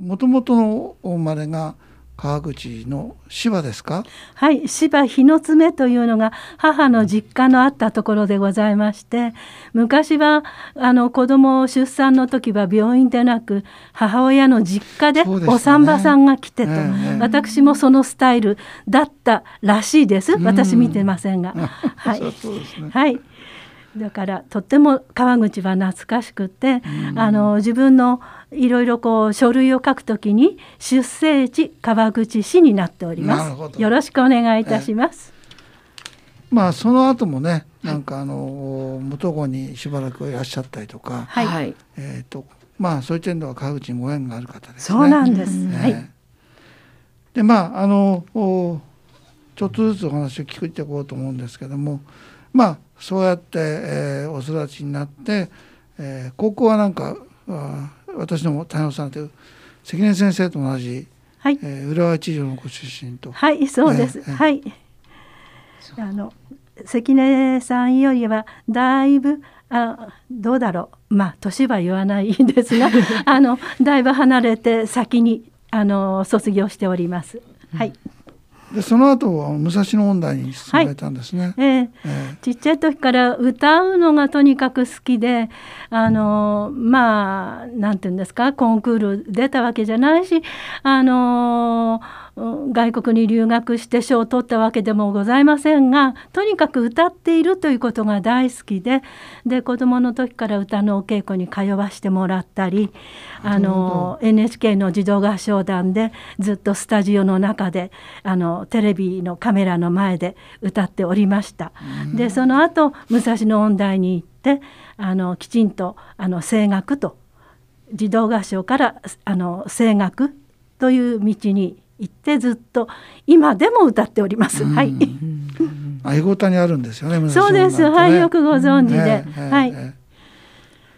もともとの生まれが川口の芝ですかはい芝日の爪というのが母の実家のあったところでございまして昔はあの子供を出産の時は病院でなく母親の実家でお産婆さんが来てと、ね、私もそのスタイルだったらしいです、私見てませんが。はい、ね、はいだからとっても川口は懐かしくて、うん、あの自分のいろいろこう書類を書くときに出生地川口市になっております。よろしくお願いいたします。まあその後もね、なんかあの、元子にしばらくいらっしゃったりとか、はい、えっ、とまあそういう点では川口にご縁がある方です、ね、そうなんです。ね、はい。でまああのちょっとずつお話を聞いていこうと思うんですけども、まあそうやって、えー、お育ちになって、えー、高校はなんか私ども谷本さんという関根先生と同じ、はいえー、浦和知事のご出身と。はいそうです、えー、はいあの関根さんよりはだいぶあどうだろうまあ年は言わないんですが あのだいぶ離れて先にあの卒業しております。はい、うんでその後は武蔵野音大に進めたんですね、はい、えー、えー、ちっちゃい時から歌うのがとにかく好きであのまあなんていうんですかコンクール出たわけじゃないしあのー外国に留学して賞を取ったわけでもございませんがとにかく歌っているということが大好きでで子どもの時から歌のお稽古に通わしてもらったりあの NHK の児童合唱団でずっとスタジオの中であのテレビのカメラの前で歌っておりました。でその後武蔵野音大に行ってあのきちんとあの声楽と児童合唱からあの声楽という道に言ってずっと今でも歌っております。はい。愛護たにあるんですよね。そうです。はい、よくご存知で。はい。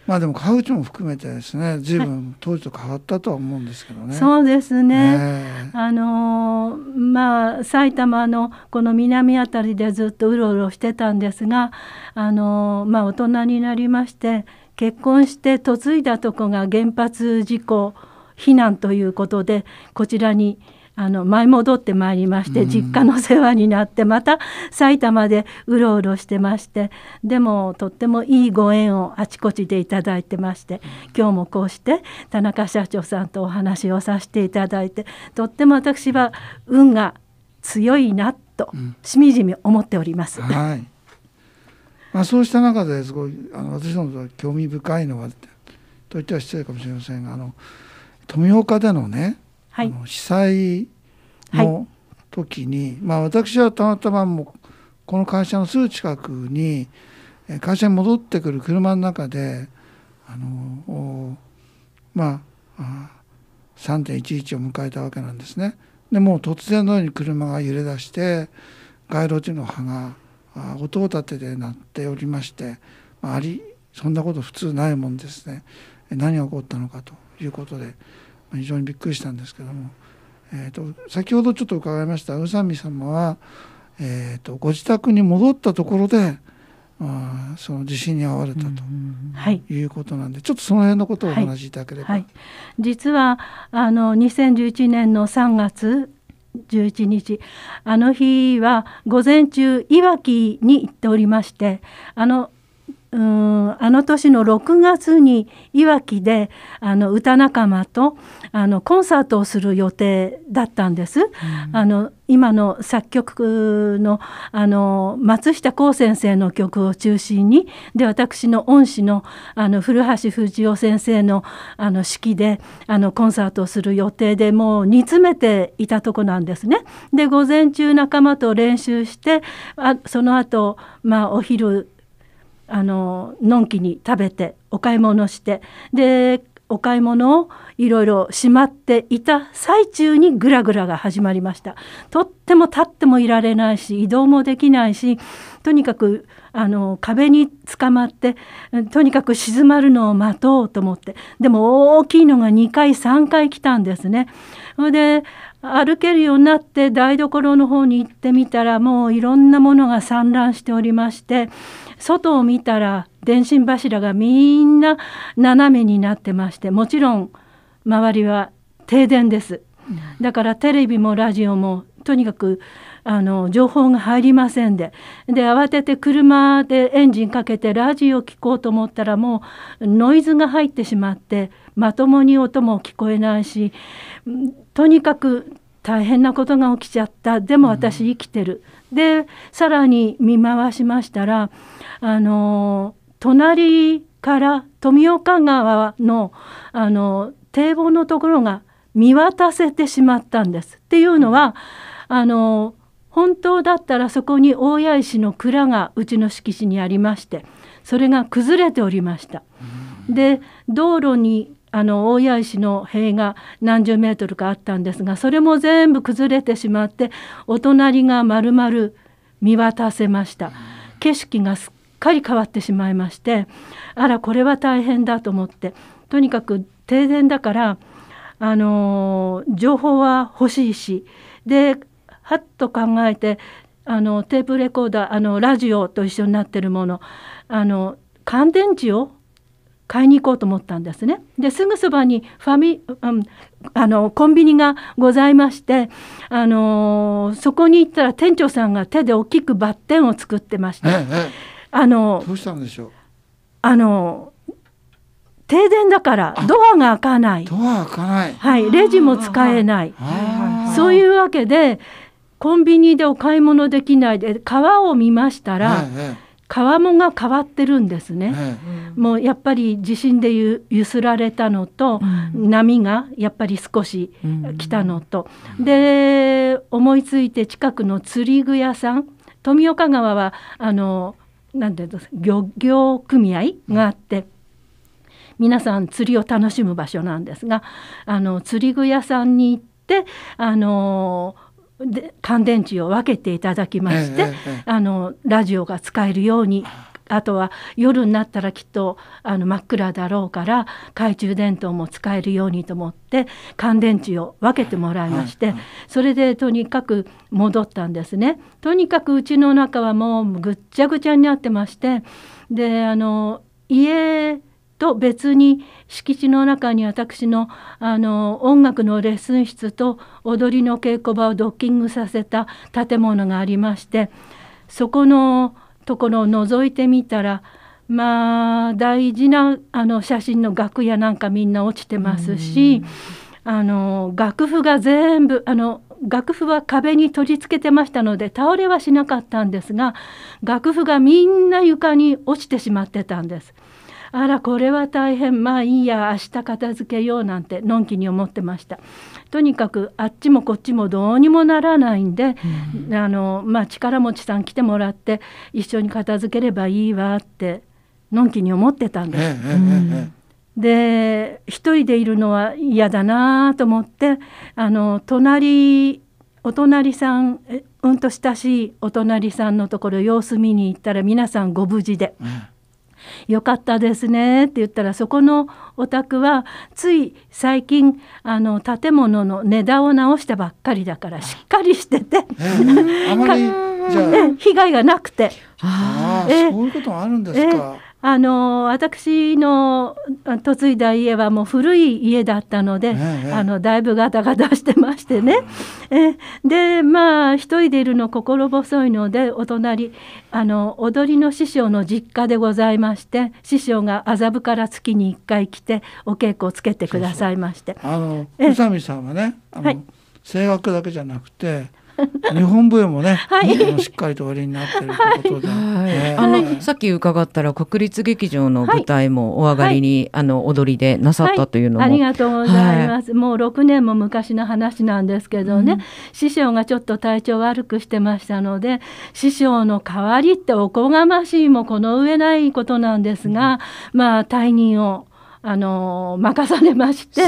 まあでも川内も含めてですね随分当時と変わったとは思うんですけどね。はい、そうですね、ねあのまあ、埼玉のこの南辺りでずっとうろうろしてたんですがあの、まあ、大人になりまして結婚して嫁いだとこが原発事故避難ということでこちらに。あの舞い戻ってまいりまして実家の世話になってまた埼玉でうろうろしてましてでもとってもいいご縁をあちこちでいただいてまして今日もこうして田中社長さんとお話をさせていただいてとっても私は運が強いなとしみじみ思っております。はいまあ、そうした中ですごいあの私ども興味深いのはと言っては失礼かもしれませんがあの富岡でのねはい、被災の時に、はい、まあ、私はたまたまもこの会社のすぐ近くに会社に戻ってくる車の中であのまあ3.11を迎えたわけなんですね。でもう突然のように車が揺れ出して街路樹の葉が音を立てて鳴っておりまして、まあ、ありそんなこと普通ないもんですね何が起こったのかということで非常にびっくりしたんですけども、えーと、先ほどちょっと伺いました宇佐美様は、えーと、ご自宅に戻ったところであその地震に遭われたと、いうことなんで、うん、ちょっとその辺のことをお話しいただければ、はいはい、実はあの2011年の3月11日あの日は午前中いわきに行っておりましてあのうんあの年の6月にいわきであの歌仲間とあのコンサートをする予定だったんです。うん、あの今の作曲のあの松下幸先生の曲を中心にで私の恩師のあの古橋藤代先生のあの指揮であのコンサートをする予定でもう煮詰めていたとこなんですね。で午前中仲間と練習してあその後、まあお昼あののんきに食べてお買い物してでお買い物をいろいろしまっていた最中にグラグラが始まりましたとっても立ってもいられないし移動もできないしとにかくあの壁につかまってとにかく静まるのを待とうと思ってでも大きいのが2回3回来たんですね。で歩けるようになって台所の方に行ってみたらもういろんなものが散乱しておりまして外を見たら電信柱がみんな斜めになってましてもちろん周りは停電ですだからテレビもラジオもとにかくあの情報が入りませんでで慌てて車でエンジンかけてラジオ聞こうと思ったらもうノイズが入ってしまってまともに音も聞こえないしとにかく大変なことが起きちゃったでも私生きてる、うん、でさらに見回しましたらあの隣から富岡川のあの堤防のところが見渡せてしまったんです。っていうのはあの本当だったらそこに大谷石の蔵がうちの敷地にありましてそれが崩れておりました。で道路にあの大谷石の塀が何十メートルかあったんですがそれも全部崩れてしまってお隣が丸々見渡せました景色がすっかり変わってしまいましてあらこれは大変だと思ってとにかく停電だからあの情報は欲しいしではっと考えてあのテープレコーダーあのラジオと一緒になってるものあの乾電池を買いに行こうと思ったんですね。ですぐそばにファミ、うん、あのコンビニがございましてあのそこに行ったら店長さんが手で大きくバッテンを作ってました。あのどうしたんでしょうあの停電だからドアが開かない。ドア開かない。はい、レジも使えない。そういうわけでコンビニでお買い物できないで川を見ましたら。はい、川もが変わってるんですね、もうやっぱり地震でゆすられたのと、うん、波がやっぱり少し来たのと、うん、で思いついて近くの釣り具屋さん富岡川はあのなんていうんですか漁業組合があって。皆さん釣りを楽しむ場所なんですがあの釣り具屋さんに行ってあのーで乾電池を分けていただきまして、ええあのラジオが使えるようにあとは夜になったらきっとあの真っ暗だろうから懐中電灯も使えるようにと思って乾電池を分けてもらいまして、それでとにかく戻ったんですね。とにかくうちの中はもうぐっちゃぐちゃになってましてであの家と別に敷地の中に私のあの音楽のレッスン室と踊りの稽古場をドッキングさせた建物がありましてそこのところを覗いてみたらまあ大事なあの写真の楽屋なんかみんな落ちてますしあの楽譜が全部あの楽譜は壁に取り付けてましたので倒れはしなかったんですが楽譜がみんな床に落ちてしまってたんです。あらこれは大変まあいいや明日片付けようなんてのんきに思ってましたとにかくあっちもこっちもどうにもならないんで、うん、あのまあ、力持ちさん来てもらって一緒に片付ければいいわってのんきに思ってたんです。で一人でいるのは嫌だなと思ってあの隣お隣さんうんと親しいお隣さんのところ様子見に行ったら皆さんご無事で、よかったですね」って言ったらそこのお宅はつい最近あの建物の値段を直したばっかりだからしっかりしてて、えー、被害がなくて。ああ、えー、そういうこともあるんですか。えーあの私の嫁いだ家はもう古い家だったので、ええ、あのだいぶガタガタしてましてね、えでまあ一人でいるの心細いのでお隣あの踊りの師匠の実家でございまして師匠が麻布から月に1回来てお稽古をつけてくださいまして。そうそうあの宇佐美さんはねあの、声楽だけじゃなくて日本舞踊もね、はい、しっかりとおやりになってるということで、あのさっき伺ったら国立劇場の舞台もお上がりに、あの踊りでなさったというのも、ありがとうございます、もう6年も昔の話なんですけどね、師匠がちょっと体調悪くしてましたので師匠の代わりっておこがましいもこの上ないことなんですが、まあ退任を。あの任されまして、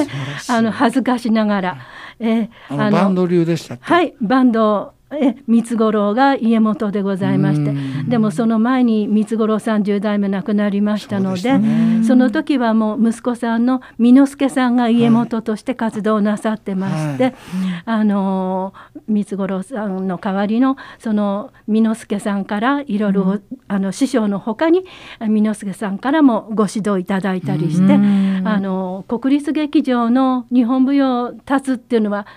あの恥ずかしながら、えー、あのバンド流でしたはい、バンド三五郎が家元でございましてでもその前に三五郎さん10代目亡くなりましたので、ね、その時はもう息子さんの美之助さんが家元として活動なさってまして、はい、あの三五郎さんの代わりのその之助さんからいろいろあの師匠のほかに美之助さんからもご指導いただいたりしてあの国立劇場の日本舞踊を立つっていうのは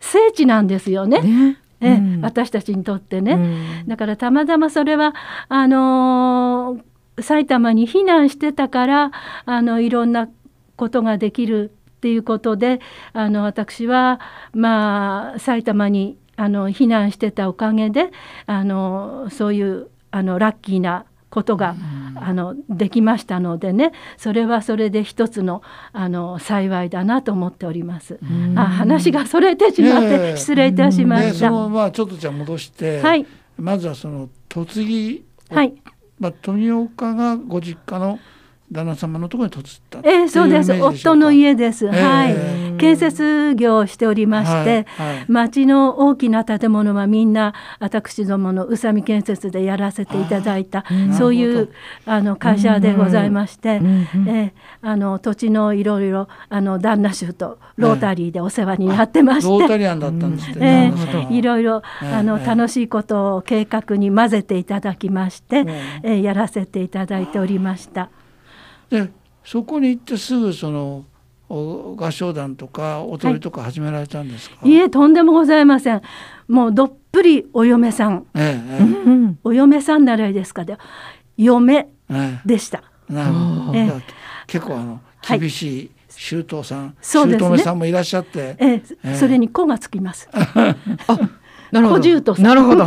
聖地なんですよねねうん、私たちにとってね、うん、だからたまたまそれはあのー、埼玉に避難してたからあのいろんなことができるっていうことであの私はまあ埼玉にあの避難してたおかげであのそういうあのラッキーなことが、あのできましたのでねそれはそれで一つのあの幸いだなと思っております。あ話がそれてしまって、失礼いたしました。ね、そのまあちょっとじゃ戻して、はい、まずはその嫁ぎ、はい、まあ富岡がご実家の旦那様のところに嫁ったえー、そうです夫の家です、えー、はい。建設業をしておりまして、はいはい、町の大きな建物はみんな私どもの宇佐美建設でやらせていただいたそういうあの会社でございまして、えあの土地のいろいろあの旦那衆とロータリーでお世話になってまして、ロータリアンだったんですね、いろいろあの、楽しいことを計画に混ぜていただきまして、えやらせていただいておりました。でそこに行ってすぐその合唱団とか踊りとか始められたんですか、はい、いえとんでもございませんもうどっぷりお嫁さん、ええ、うん、お嫁さんならいいですかで嫁でした、ええ、なるほど、ええ、結構あの厳しい、周東さん、はい、姑、ね、さんもいらっしゃって、えええ、それに子がつきます。あ、なるほど。なるほど。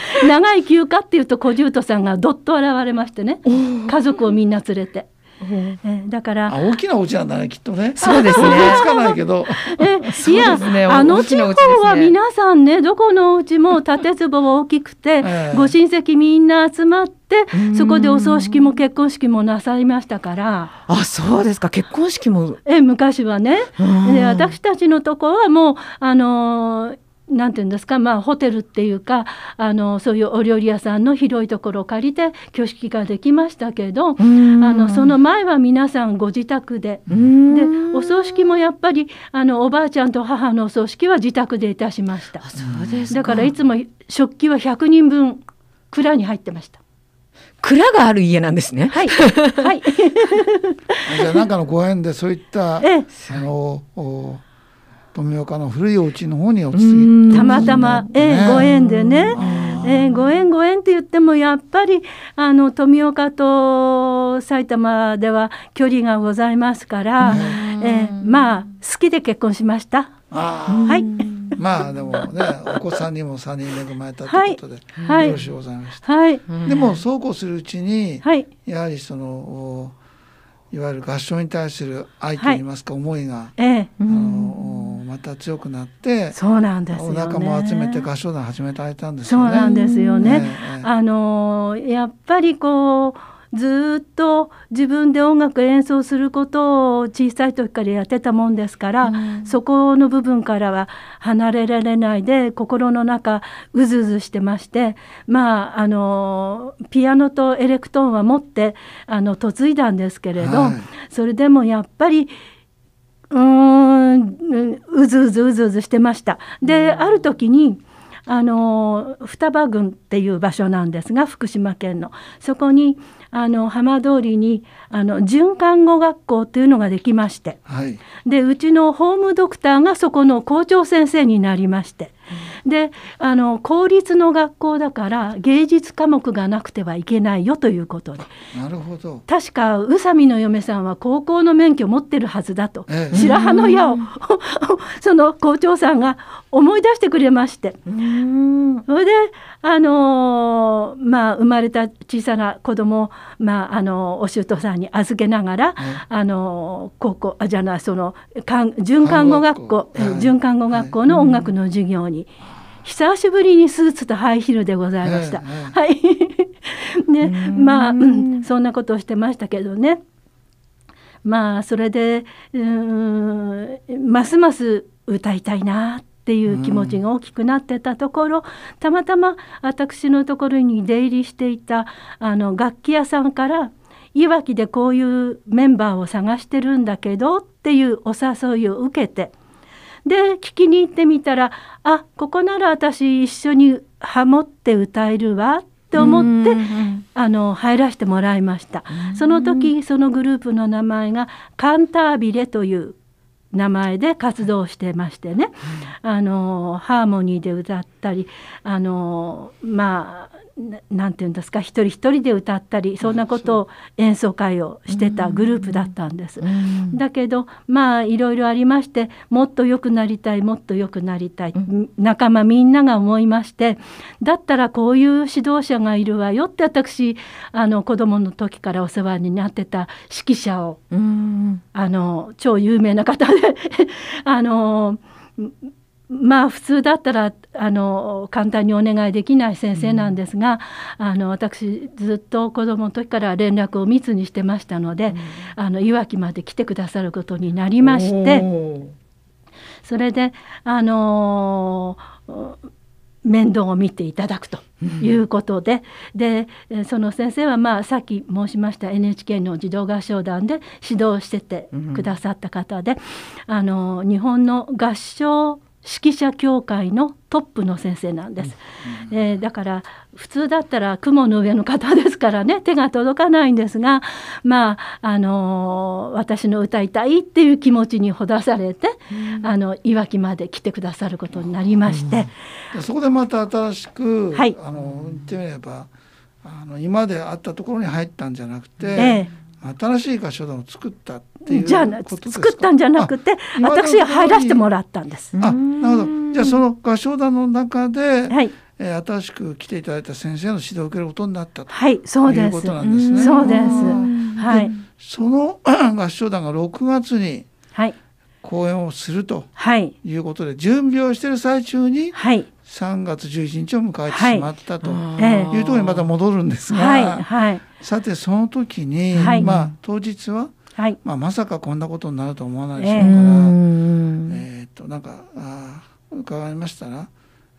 長い休暇っていうと小獣人さんがどっと現れましてね、家族をみんな連れて。えだから大きなお家なんだねきっとねそうですねつかないけどえ いや、あの地方は皆さんねどこのお家も建は大きくて、ご親戚みんな集まってそこでお葬式も結婚式もなさいましたからあそうですか結婚式もえ昔はねで私たちのとこはもうあのーなんていうんですか、まあ、ホテルっていうかあのそういうお料理屋さんの広いところを借りて挙式ができましたけどあのその前は皆さんご自宅ででお葬式もやっぱりあのおばあちゃんと母のお葬式は自宅でいたしましただからいつも食器は100人分蔵に入ってました。蔵がある家なんですね。はい。はい。じゃあなんかのご縁でそういった、ええ、あの。富岡の古いお家の方にお移りたまたま、ええ、ご縁でね、えー、ご縁ご縁って言ってもやっぱりあの富岡と埼玉では距離がございますから、えー、まあ好きで結婚しました。はい。まあでもねお子さんにも3人恵まれたということで、はい、よろしゅうございました。はい、でもそうこうするうちに、はい、やはりその。いわゆる合唱に対する愛といいますか、はい、思いが、ええ、あのまた強くなってそうなんです、ね、お仲間を集めて合唱団始めてあげたんですよね。そうなんですよね、ねええ、あのやっぱりこうずっと自分で音楽演奏することを小さい時からやってたもんですから、うん、そこの部分からは離れられないで心の中うずうずしてましてまああのピアノとエレクトーンは持ってあの嫁いだんですけれど、はい、それでもやっぱりうーんうずうずうずうずしてました。で、うん、ある時にあの双葉郡っていう場所なんですが福島県のそこにあの浜通りにあの循環語学校というのができまして、はい、でうちのホームドクターがそこの校長先生になりましてであの公立の学校だから芸術科目がなくてはいけないよということでなるほど確か宇佐美の嫁さんは高校の免許持ってるはずだと、ええ、白羽の矢を その校長さんが思い出してくれましてそれであのー、まあ、生まれた小さな子供を、まあ、あのお舅さんに預けながら、あの高校あじゃないそのかん準看護学校、は準看護学校の音楽の授業にに久しぶりにスーツとハイヒールでございました。はい ね、まあ、うん、そんなことをしてましたけどね。まあそれでうんますます歌いたいなっていう気持ちが大きくなってたところ、うん、たまたま私のところに出入りしていたあの楽器屋さんからいわきでこういうメンバーを探してるんだけどっていうお誘いを受けて。で聞きに行ってみたらあここなら私一緒にハモって歌えるわって思ってあの入らせてもらいましたその時そのグループの名前がカンタービレという名前で活動してましてね、あのハーモニーで歌ったりあのまあ何て言うんですか一人一人で歌ったりそんなことを演奏会をしてたグループだったんです。だけどまあいろいろありましてもっと良くなりたいもっと良くなりたい、仲間みんなが思いましてだったらこういう指導者がいるわよって私あの子供の時からお世話になってた指揮者をあの超有名な方で あの。まあ普通だったらあの簡単にお願いできない先生なんですが、うん、あの私ずっと子どもの時から連絡を密にしてましたので、うん、あのいわきまで来てくださることになりましてそれであの面倒を見ていただくということで、でその先生はまあさっき申しました NHK の児童合唱団で指導しててくださった方で、あの日本の合唱指揮者協会のトップの先生なんです、うん、えー、だから普通だったら雲の上の方ですからね手が届かないんですがまああのー、私の歌いたいっていう気持ちにほだされて、うん、あのいわきまで来てくださることになりまして、うん、そこでまた新しく、はい、あの言ってみればあの今であったところに入ったんじゃなくて。ええ新しい合唱団を作ったっていうじゃあ作ったんじゃなくて私入らせてもらったんです。あなるほどじゃあその合唱団の中で、はいえー、新しく来ていただいた先生の指導を受けることになったと、はい、そうですいうことなんですね。うそうですはい、その 合唱団が6月に公演をするということで、はい、準備をしている最中に、はい、3月11日を迎えてしまったというところにまた戻るんですが、はいはい、さてその時に、まあ、当日は、まあ、まさかこんなことになると思わないでしょうから、えー、えー、となんかあ伺いましたら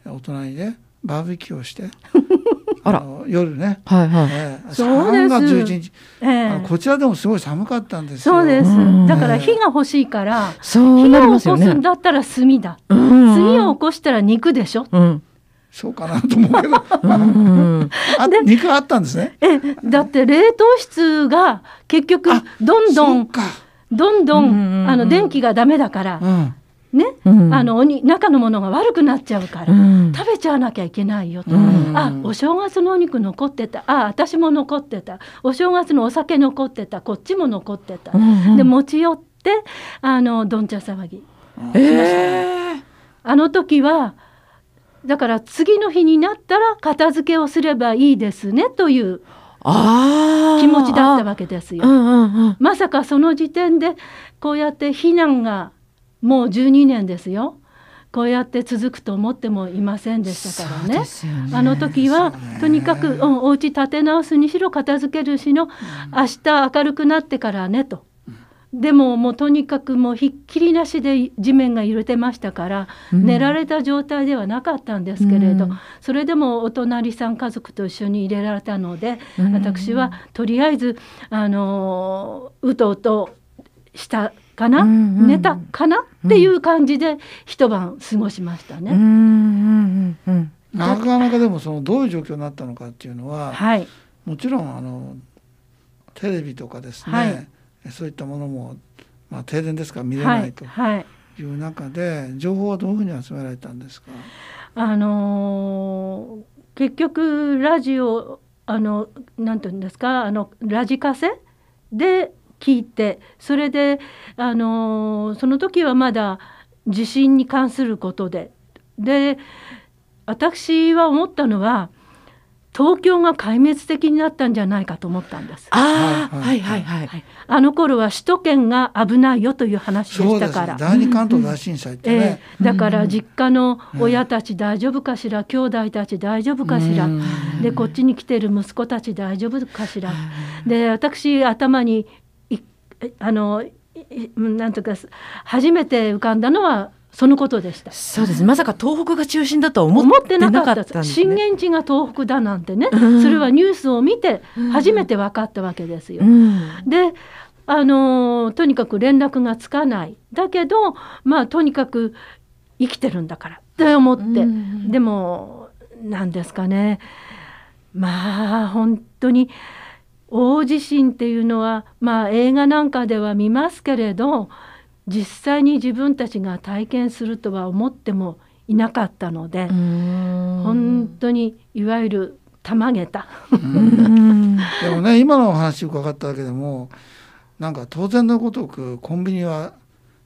お隣でバーベキューをしてあら夜ね、はいはいえー、3月11日、えー、こちらでもすごい寒かったんですそうですだから火が欲しいから火を起こすんだったら炭だ、炭を起こしたら肉でしょ、うんそうかなと思うけどあ肉あったんですねえだって冷凍室が結局どんどんどんどんあの電気がダメだから、うんね、うん、あの中のものが悪くなっちゃうから、うん、食べちゃわなきゃいけないよと、うん、あお正月のお肉残ってたあ私も残ってたお正月のお酒残ってたこっちも残ってた、うんで持ち寄ってあのどんちゃ騒ぎ、えー、あの時はだから次の日になったら片付けをすればいいですねという気持ちだったわけですよ。うんうんうん、まさかその時点でこうやって避難がもう12年ですよ。こうやって続くと思ってもいませんでしたからね、ね、あの時は、ね、とにかく、うん、お家建て直すにしろ片付けるしの、うん、明日明るくなってからねと。でももうとにかくもうひっきりなしで地面が揺れてましたから、寝られた状態ではなかったんですけれど、それでもお隣さん家族と一緒に入れられたので、私はとりあえずあのうとうとしたかな、うんうん、寝たかなっていう感じで一晩過ごしましたね。うんうんうん、なかなかでもそのどういう状況になったのかっていうのは、はい、もちろんあのテレビとかですね、はい、そういったものも、まあ、停電ですから見れないという中で、情報はどういうふうに集められたんですかあのー、結局ラジオあのなんていうんですかあのラジカセで聞いてそれで、あのその時はまだ地震に関することでで私は思ったのは東京が壊滅的になったんじゃないかと思ったんです。ああ、はいはいはい、はい。あの頃は首都圏が危ないよという話でしたから。ね、第二関東大震災ってね、えー、だから実家の親たち大丈夫かしら、うん、兄弟たち大丈夫かしら、うん、でこっちに来てる息子たち大丈夫かしら、うん、で私頭にあのなんとか初めて浮かんだのはそのことでした。そうです、まさか東北が中心だとは思ってなかった、ね、震源地が東北だなんてね、うん、それはニュースを見て初めて分かったわけですよ。うん、であのとにかく連絡がつかないだけどまあとにかく生きてるんだからって思って、うん、でもなんですかねまあ本当に。大地震っていうのは、まあ、映画なんかでは見ますけれど実際に自分たちが体験するとは思ってもいなかったので本当にいわゆるたまげた でもね今のお話伺っただけでもなんか当然のごとくコンビニは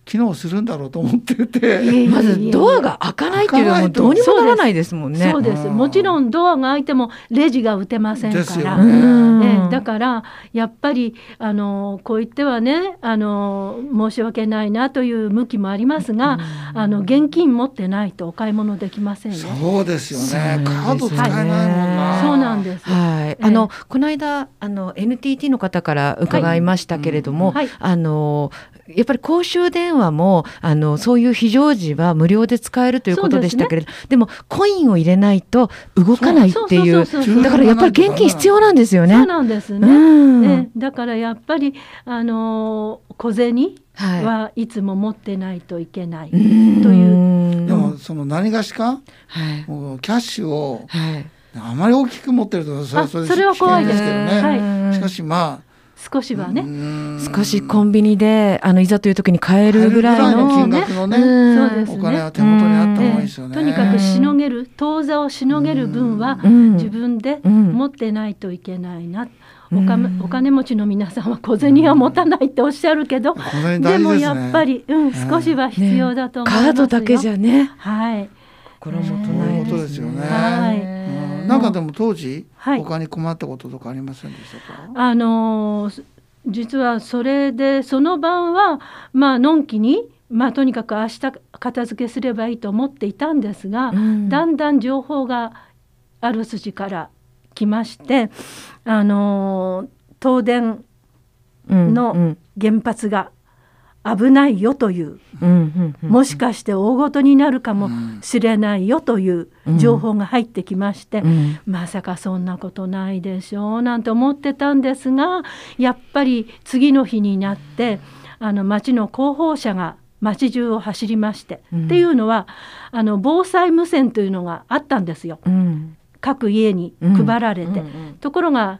機能するんだろうと思ってて、まずドアが開かないっていうのはどうにもならないですもんねそうですもちろんドアが開いてもレジが打てませんから、ね、えだからやっぱりあのこう言ってはねあの申し訳ないなという向きもありますが、あの現金持ってないとお買い物できません、ね、そうですよねカード使えないもんな、そうなんですはい、あのこの間あの NTT の方から伺いましたけれども、はいはい、あのやっぱり公衆電話もあのそういう非常時は無料で使えるということでしたけれど、でね、でもコインを入れないと動かないっていうだからやっぱり現金必要なんですよね。そうなんですねうんね、だからやっぱりあの小銭はいつも持ってないといけないという。うでもその何がしか、はい、キャッシュを、はいあまり大きく持ってるとそれは怖いですけどね、はい、しかしまあ少しはね少しコンビニであのいざという時に買えるぐらいの金額のね、ねお金は手元にあった方がいいですよね、とにかくしのげる当座をしのげる分は自分で持ってないといけないな、おかお金持ちの皆さんは小銭は持たないっておっしゃるけど、でね、でもやっぱり、うん、少しは必要だと思いますよ、ね、カードだけじゃねはい心もとないですね、はいなんかでも当時、はい、他に困ったこととかありませんでしたかあのー、実はそれでその晩はまあのんきにまあ、とにかく明日片付けすればいいと思っていたんですが、うん、だんだん情報がある筋から来ましてあのー、東電の原発が危ないよという,、もしかして大ごとになるかもしれないよという情報が入ってきまして、まさかそんなことないでしょうなんて思ってたんですがやっぱり次の日になってあの町の広報車が町中を走りまして、っていうのはあの防災無線というのがあったんですよ、各家に配られて、ところが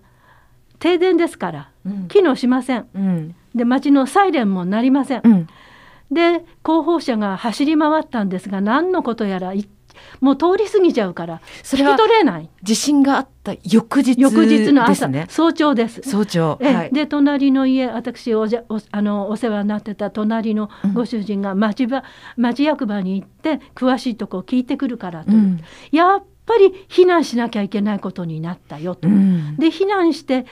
停電ですから機能しません、で町のサイレンも鳴りません、うん、で広報車が走り回ったんですが何のことやらもう通り過ぎちゃうからそき取れない地震があった翌日、翌日の朝ね、早朝です早朝、はい、で隣の家私おじゃおあのお世話になってた隣のご主人が町場、うん、町役場に行って詳しいとこ聞いてくるからと、うん、やっぱり避難しなきゃいけないことになったよと、うん、で避難して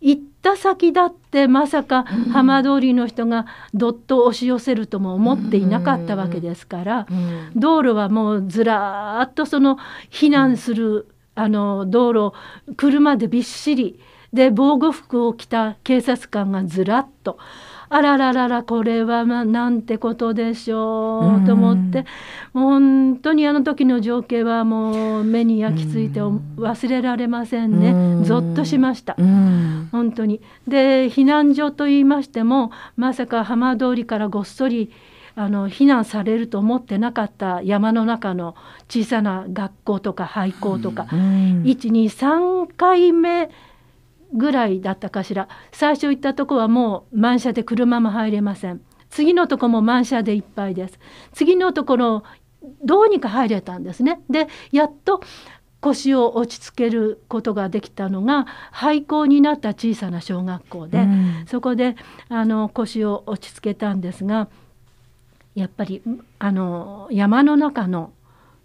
行ってった先だってまさか浜通りの人がどっと押し寄せるとも思っていなかったわけですから、道路はもうずらっとその避難する、あの道路車でびっしりで防護服を着た警察官がずらっと。あららららこれはまなんてことでしょうと思ってもう本当にあの時の情景はもう目に焼き付いて忘れられませんねぞっとしました本当に。で避難所と言いましてもまさか浜通りからごっそりあの避難されると思ってなかった山の中の小さな学校とか廃校とか、うん、123回目ぐらいだったかしら最初行ったとこはもう満車で車も入れません次のとこも満車でいっぱいです次のところどうにか入れたんですねでやっと腰を落ち着けることができたのが廃校になった小さな小学校で、うん、そこであの腰を落ち着けたんですがやっぱりあの山の中の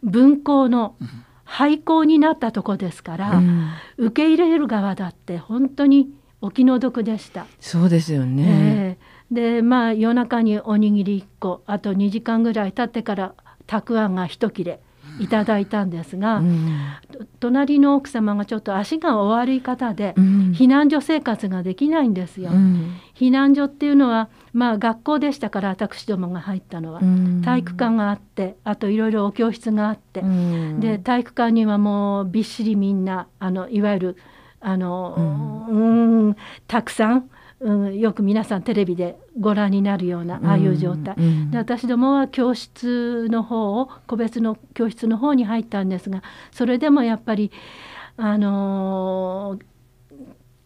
分校の、うん廃校になったとこですから、うん、受け入れる側だって本当にお気の毒でした。そうですよね、えー、でまあ夜中におにぎり1個あと2時間ぐらい経ってからたくあんが1切れいただいたんですが、うん、隣の奥様がちょっと足がお悪い方で、うん、避難所生活ができないんですよ、避難所っていうのはまあ、学校でしたから私どもが入ったのは、体育館があってあといろいろお教室があって、で体育館にはもうびっしりみんなあのいわゆるあの、うんたくさん、うん、よく皆さんテレビでご覧になるようなああいう状態、で私どもは教室の方を個別の教室の方に入ったんですがそれでもやっぱりあのー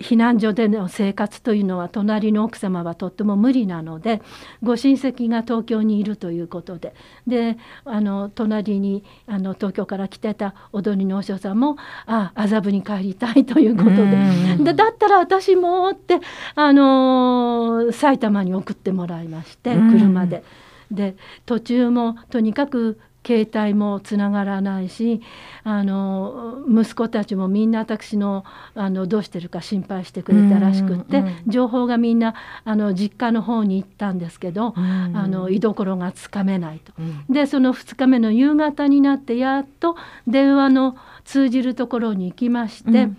避難所での生活というのは隣の奥様はとっても無理なのでご親戚が東京にいるということでであの隣にあの東京から来てた踊りの師匠さんも「あ麻布に帰りたい」ということででだったら私もってあの埼玉に送ってもらいまして車で。で途中もとにかく携帯もつながらないしあの息子たちもみんな私のあのどうしてるか心配してくれたらしくって、うんうん、情報がみんなあの実家の方に行ったんですけど、うんあの居所がつかめないと。うん、でその2日目の夕方になってやっと電話の通じるところに行きまして。うん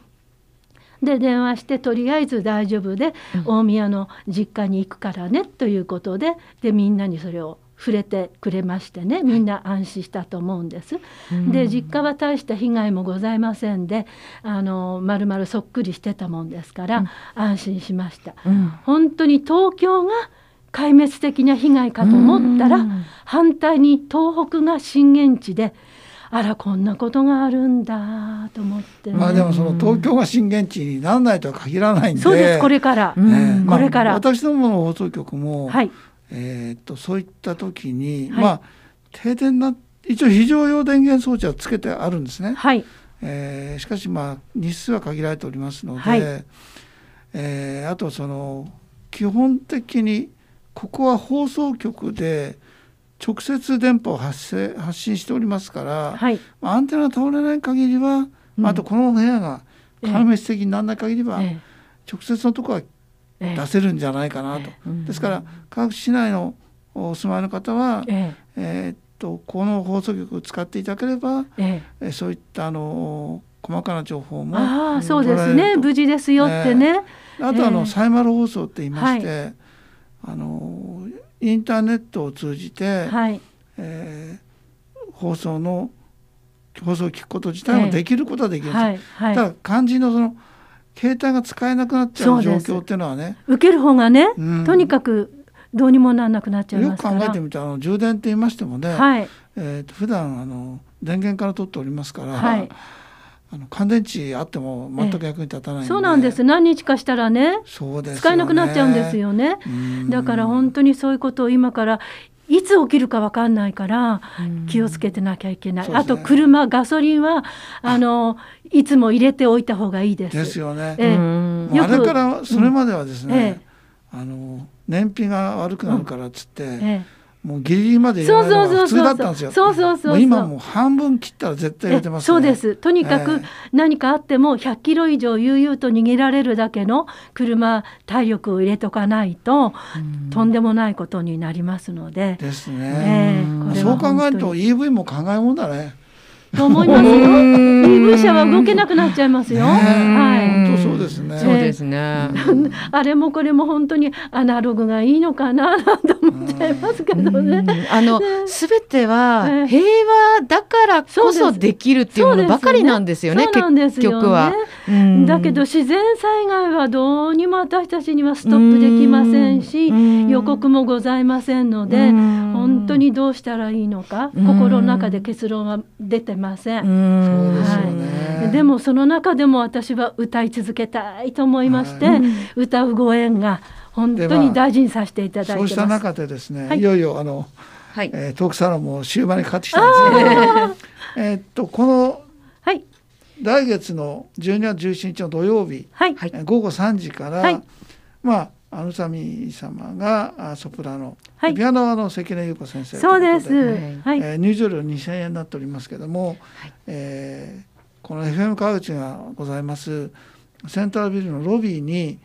で電話してとりあえず大丈夫で、大宮の実家に行くからねということででみんなにそれを触れてくれましてねみんな安心したと思うんです。で実家は大した被害もございませんであのまるそっくりしてたもんですから安心しました。うん、本当に東京が壊滅的な被害かと思ったら反対に東北が震源地であらこんなことがあるんだと思って、ね、まあでもその東京が震源地にならないとは限らないんでそうですこれから、ねまあ、これから、私どもの放送局も、はい、えー、っとそういった時に、はい、まあ停電な一応非常用電源装置はつけてあるんですね。はい、えー、しかしまあ日数は限られておりますので、はい、えー、あとその基本的にここは放送局で直接電波を発生発信しておりますから、はい、まあ、アンテナ倒れない限りは、うん、あとこの部屋が壊滅的にならない限りは、ええ、直接のところは出せるんじゃないかなと、えですから各市内のお住まいの方は、ええー、っとこの放送局を使っていただければ、えー、そういったあの細かな情報もああそうですね無事ですよってね、えー、あとあの、サイマル放送って言いまして、はい、あのインターネットを通じて、はい、えー、放送の放送を聞くこと自体もできることはできるんです、えはいはい、ただ肝心のその「携帯が使えなくなっちゃう状況っていうのはね受ける方がね、うん、とにかくどうにもならなくなっちゃいますからよく考えてみたら充電って言いましてもね、はい、えー、と普段あの電源から取っておりますから、はい、あの乾電池あっても全く役に立たない、そうなんです何日かしたらね、そうでね、使えなくなっちゃうんですよねだから本当にそういうことを今からいつ起きるか分かんないから気をつけてなきゃいけない、ね、あと車ガソリンはあのいつも入れておいた方がいいです。ですよね。えー、あれからそれまではですね、うんえー、あの燃費が悪くなるからっつって、うんえーもうギリギリまで入れないのが普通だったんですよ。そうそうそう今もう半分切ったら絶対入れてます、ね、そうです。とにかく何かあっても100キロ以上悠々と逃げられるだけの車体力を入れとかないととんでもないことになりますので。ですね。ねそう考えると EV も考えもんだね。と思いますよ。EV 車は動けなくなっちゃいますよ。はい。そうですね。そうですね。あれもこれも本当にアナログがいいのかなと思っちゃいますけどね。あのすべては平和だからこそできるっていうものばかりなんですよね。結局は。だけど自然災害はどうにも私たちにはストップできませんし、予告もございませんので、本当にどうしたらいいのか、心の中で結論は出てません。そうですよね。でもその中でも私は歌い続けたいと思いまして、歌うご縁が本当に大事にさせていただいて、まあ、そうした中でですね、はい、いよいよあの、はい、えー、トークサロンも終盤にかかってきたんですけど、えっとこの、はい、来月の12月17日の土曜日、はい、午後3時から、はい、まあアルサミ様がソプラノ、はい、ピアノの関根優子先生そうです、はい、えー、入場料2000円になっておりますけども、はい、えー、この FM 川口がございますセンタービルのロビーに、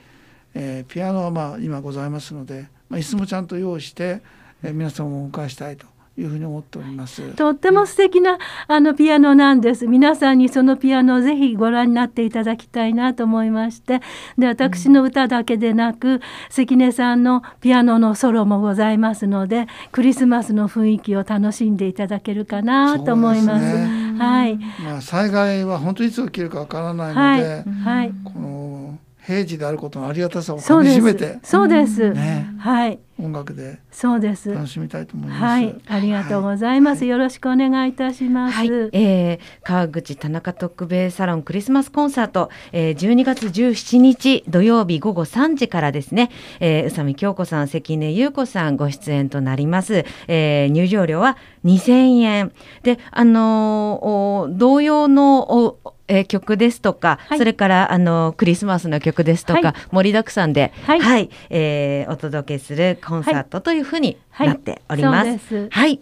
えー、ピアノはまあ今ございますので、まあ、椅子もちゃんと用意して、えー、皆さんをお迎えしたいというふうに思っております。とっても素敵なあのピアノなんです。皆さんにそのピアノをぜひご覧になっていただきたいなと思いまして、で私の歌だけでなく、うん、関根さんのピアノのソロもございますので、クリスマスの雰囲気を楽しんでいただけるかなと思います。すね、はい。まあ災害は本当いつ起きるかわからないので、はい、はい、この平時であることのありがたさをかみしめてそうです、うんね、はい音楽でそうです楽しみたいと思いますはいありがとうございます、はい、よろしくお願いいたします、はい、えー、川口田中特命サロンクリスマスコンサート、えー、12月17日土曜日午後3時からですね、えー、宇佐美京子さん関根優子さんご出演となります、えー、入場料は2 0円であのー、同様のえー、曲ですとか、はい、それからあのクリスマスの曲ですとか、はい、盛りだくさんで、はい、はい、えー、お届けするコンサートというふうになっております。はい、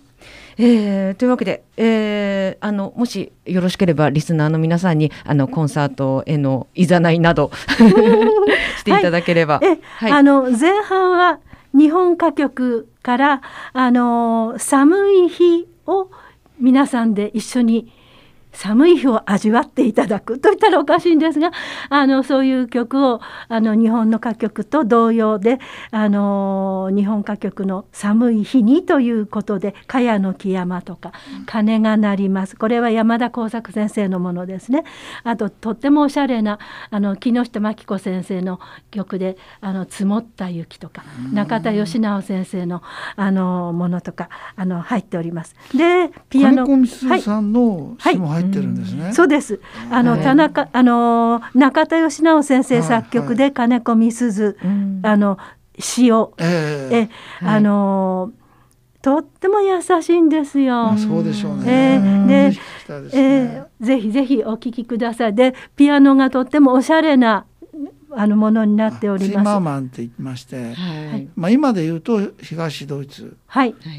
えー、というわけで、えー、あのもしよろしければリスナーの皆さんにあのコンサートへのいざないなど していただければ。はい、あの前半は日本歌曲からあの寒い日を皆さんで一緒に寒い日を味わっていただくといったらおかしいんですがあのそういう曲をあの日本の歌曲と同様であの日本歌曲の「寒い日に」ということで「茅の木山」とか「鐘が鳴ります」これは山田耕作先生のものですね。あととってもおしゃれなあの木下真紀子先生の曲で「あの積もった雪」とか中田義直先生のあのものとかあの入っております。でピアノ金子さんの、はい、も入っってるんですね。そうです。あの、田中あの中田義直先生作曲で金子みす鈴、あの詩を、えあの。とっても優しいんですよ。そうでしょうね。えー、で、えー、ぜひぜひお聞きください。で、ピアノがとってもおしゃれな。あのものになっております。マーマンって言いまして、はい、まあ今で言うと東ドイツ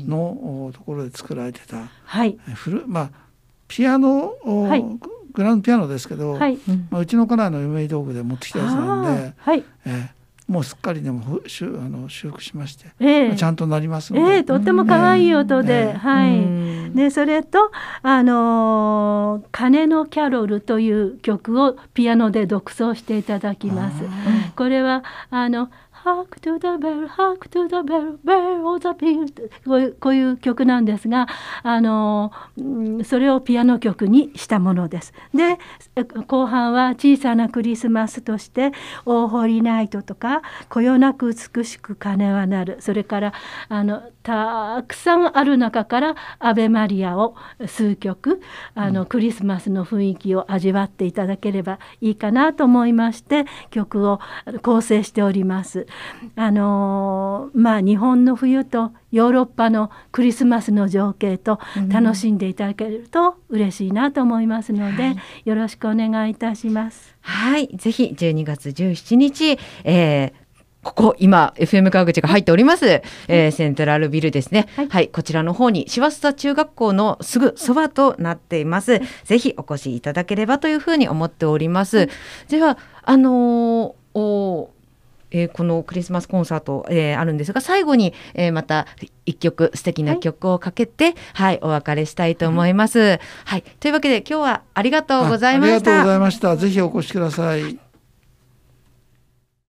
のところで作られてた、はい、古まあピアノはい、グランドピアノですけど、はい、まあ、うちの家内の有名道具で持ってきたやつなんで、はいえー、もうすっかりでもしゅあの修復しまして、えー、ちゃんとなりますので、えー、とっても可愛い音で、えー、はい、ね、それと「あのー、鐘のキャロル」という曲をピアノで独奏していただきます。これはあのハ a r k to the bell, h ベル、k to the こういう曲なんですが、あのそれをピアノ曲にしたものです。で、後半は小さなクリスマスとしてオーホリ・ナイトとか、こよなく美しく鐘は鳴る。それからあのたくさんある中からアベマリアを数曲、あの、うん、クリスマスの雰囲気を味わっていただければいいかなと思いまして、曲を構成しております。あのまあ、日本の冬とヨーロッパのクリスマスの情景と楽しんでいただけると嬉しいなと思いますので、うんはい、よろしくお願いいたします。はい、ぜひ12月17日、えーここ今 FM 川口が入っております、えー、セントラルビルですね、はい、はい、こちらの方にスタ中学校のすぐそばとなっていますぜひお越しいただければというふうに思っております、ではあのー、おえー、このクリスマスコンサート、えー、あるんですが最後に、えー、また一曲素敵な曲をかけて、はい、はい、お別れしたいと思います、はい、はい、というわけで今日はありがとうございましたありがとうございましたぜひお越しください